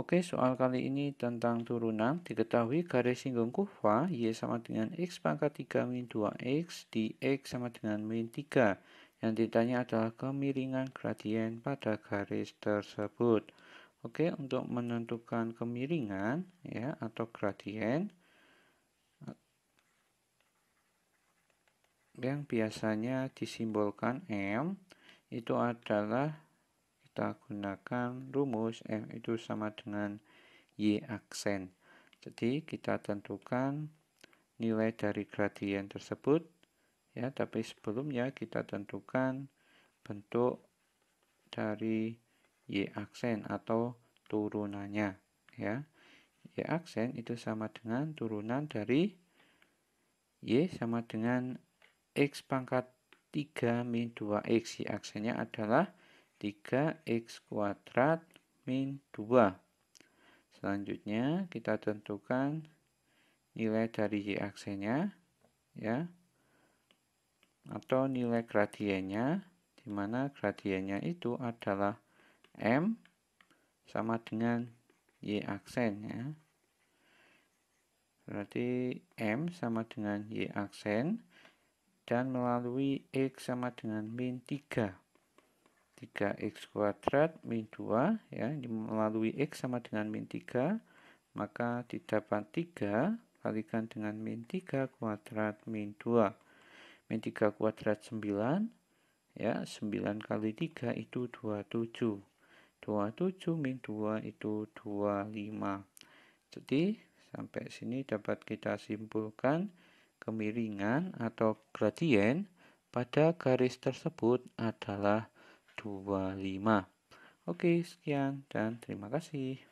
Oke, soal kali ini tentang turunan. Diketahui garis singgung kurva Y sama dengan X pangkat 3 min 2X di X sama dengan min 3. Yang ditanya adalah kemiringan gradien pada garis tersebut. Oke, untuk menentukan kemiringan ya atau gradien yang biasanya disimbolkan M itu adalah kita gunakan rumus M itu sama dengan Y aksen. Jadi kita tentukan nilai dari gradien tersebut ya, tapi sebelumnya kita tentukan bentuk dari Y aksen atau turunannya ya. Y aksen itu sama dengan turunan dari Y sama dengan X pangkat 3 min 2X. Y aksennya adalah 3x kuadrat min 2. Selanjutnya kita tentukan nilai dari y aksennya ya atau nilai gradiennya di mana gradiennya itu adalah m sama dengan y aksen ya. Berarti m sama dengan y aksen dan melalui x sama dengan min 3. 3x kuadrat min 2 ya melalui x sama dengan min 3 maka didapat 3 kalikan dengan min 3 kuadrat min 2 min 3 kuadrat 9 ya 9 kali 3 itu 27 27 min 2 itu 25 jadi sampai sini dapat kita simpulkan kemiringan atau gradien pada garis tersebut adalah 25. Oke, sekian dan terima kasih.